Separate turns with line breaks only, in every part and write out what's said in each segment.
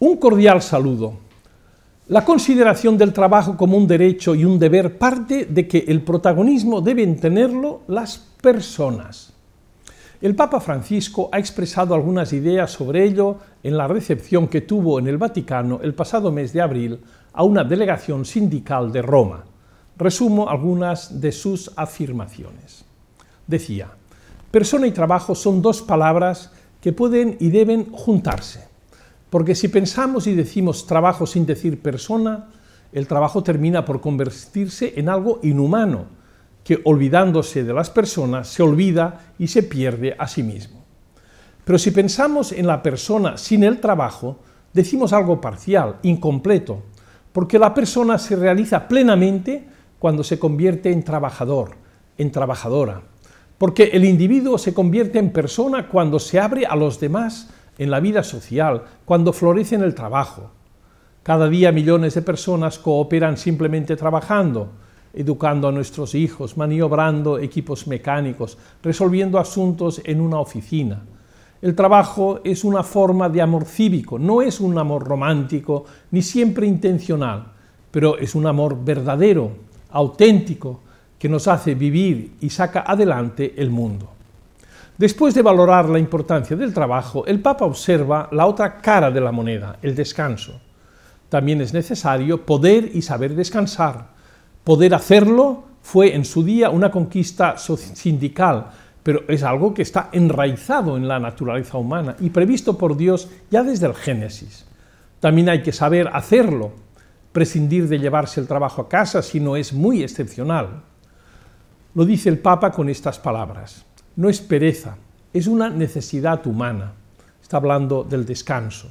Un cordial saludo. La consideración del trabajo como un derecho y un deber parte de que el protagonismo deben tenerlo las personas. El Papa Francisco ha expresado algunas ideas sobre ello en la recepción que tuvo en el Vaticano el pasado mes de abril a una delegación sindical de Roma. Resumo algunas de sus afirmaciones. Decía, persona y trabajo son dos palabras que pueden y deben juntarse porque si pensamos y decimos trabajo sin decir persona, el trabajo termina por convertirse en algo inhumano, que olvidándose de las personas se olvida y se pierde a sí mismo. Pero si pensamos en la persona sin el trabajo, decimos algo parcial, incompleto, porque la persona se realiza plenamente cuando se convierte en trabajador, en trabajadora, porque el individuo se convierte en persona cuando se abre a los demás en la vida social, cuando florece en el trabajo. Cada día millones de personas cooperan simplemente trabajando, educando a nuestros hijos, maniobrando equipos mecánicos, resolviendo asuntos en una oficina. El trabajo es una forma de amor cívico, no es un amor romántico ni siempre intencional, pero es un amor verdadero, auténtico, que nos hace vivir y saca adelante el mundo. Después de valorar la importancia del trabajo, el Papa observa la otra cara de la moneda, el descanso. También es necesario poder y saber descansar. Poder hacerlo fue en su día una conquista sindical, pero es algo que está enraizado en la naturaleza humana y previsto por Dios ya desde el Génesis. También hay que saber hacerlo, prescindir de llevarse el trabajo a casa si no es muy excepcional. Lo dice el Papa con estas palabras no es pereza, es una necesidad humana. Está hablando del descanso.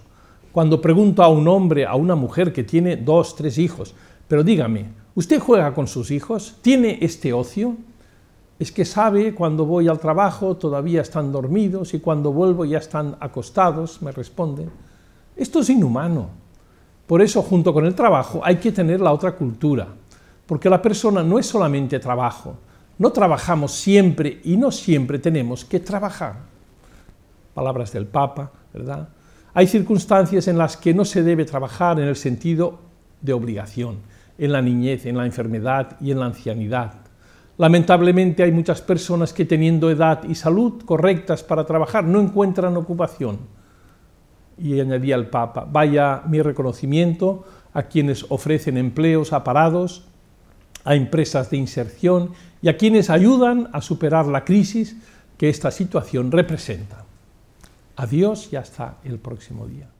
Cuando pregunto a un hombre, a una mujer que tiene dos, tres hijos, pero dígame, ¿usted juega con sus hijos? ¿Tiene este ocio? Es que sabe cuando voy al trabajo todavía están dormidos y cuando vuelvo ya están acostados, me responden. Esto es inhumano. Por eso, junto con el trabajo, hay que tener la otra cultura, porque la persona no es solamente trabajo, no trabajamos siempre y no siempre tenemos que trabajar. Palabras del Papa, ¿verdad? Hay circunstancias en las que no se debe trabajar en el sentido de obligación, en la niñez, en la enfermedad y en la ancianidad. Lamentablemente hay muchas personas que teniendo edad y salud correctas para trabajar no encuentran ocupación. Y añadía el Papa, vaya mi reconocimiento a quienes ofrecen empleos a parados, a empresas de inserción y a quienes ayudan a superar la crisis que esta situación representa. Adiós y hasta el próximo día.